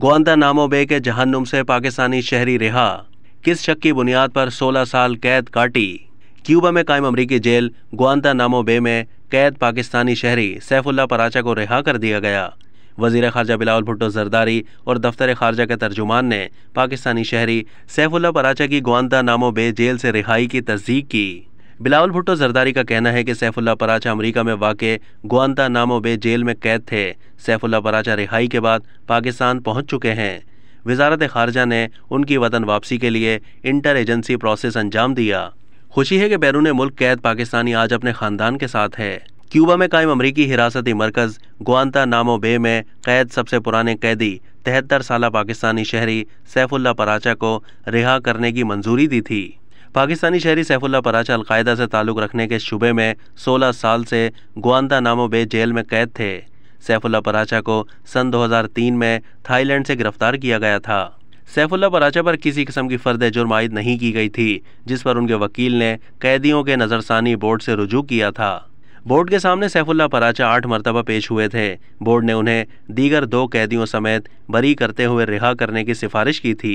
ग्वानता नामो बे के जहन्नुम से पाकिस्तानी शहरी रिहा किस शक की बुनियाद पर 16 साल कैद काटी क्यूबा में कायम अमरीकी जेल ग्वानता नामो बे में कैद पाकिस्तानी शहरी सैफुल्ला पराचा को रिहा कर दिया गया वजीर खारजा बिलावल भुट्टो जरदारी और दफ्तर खारजा के तर्जुमान ने पाकिस्तानी शहरी सैफुल्ला पराचा की ग्वानता नामो बे जेल से रिहाई की तस्दीक की बिलावल भुट्टो जरदारी का कहना है कि सैफुल्ला पराचा अमेरिका में वाक़ गुआंता नामो बे जेल में कैद थे सैफुल्ला पराचा रिहाई के बाद पाकिस्तान पहुँच चुके हैं वजारत खारजा ने उनकी वतन वापसी के लिए इंटर एजेंसी प्रोसेस अंजाम दिया खुशी है कि बैरून मुल्क कैद पाकिस्तानी आज अपने ख़ानदान के साथ है क्यूबा में कायम अमरीकी हिरासती मरकज़ ग्वानता नामो बे में कैद सबसे पुराने कैदी तिहत्तर साल पाकिस्तानी शहरी सैफुल्ला पराचा को रिहा करने की मंजूरी दी थी पाकिस्तानी शहरी सैफुल्ला पराच अलकायदा से ताल्लुक़ रखने के शुबे में 16 साल से गुआंदा नामो बे जेल में कैद थे सैफुल्ला पराचा को सन 2003 में थाईलैंड से गिरफ्तार किया गया था सैफुल्ला पराचा पर किसी किस्म की फर्द जुर्म आयद नहीं की गई थी जिस पर उनके वकील ने कैदियों के नज़रसानी बोर्ड से रुजू किया था बोर्ड के सामने सैफुल्ला पराचा आठ मरतबा पेश हुए थे बोर्ड ने उन्हें दीगर दो कैदियों समेत बरी करते हुए रिहा करने की सिफारिश की थी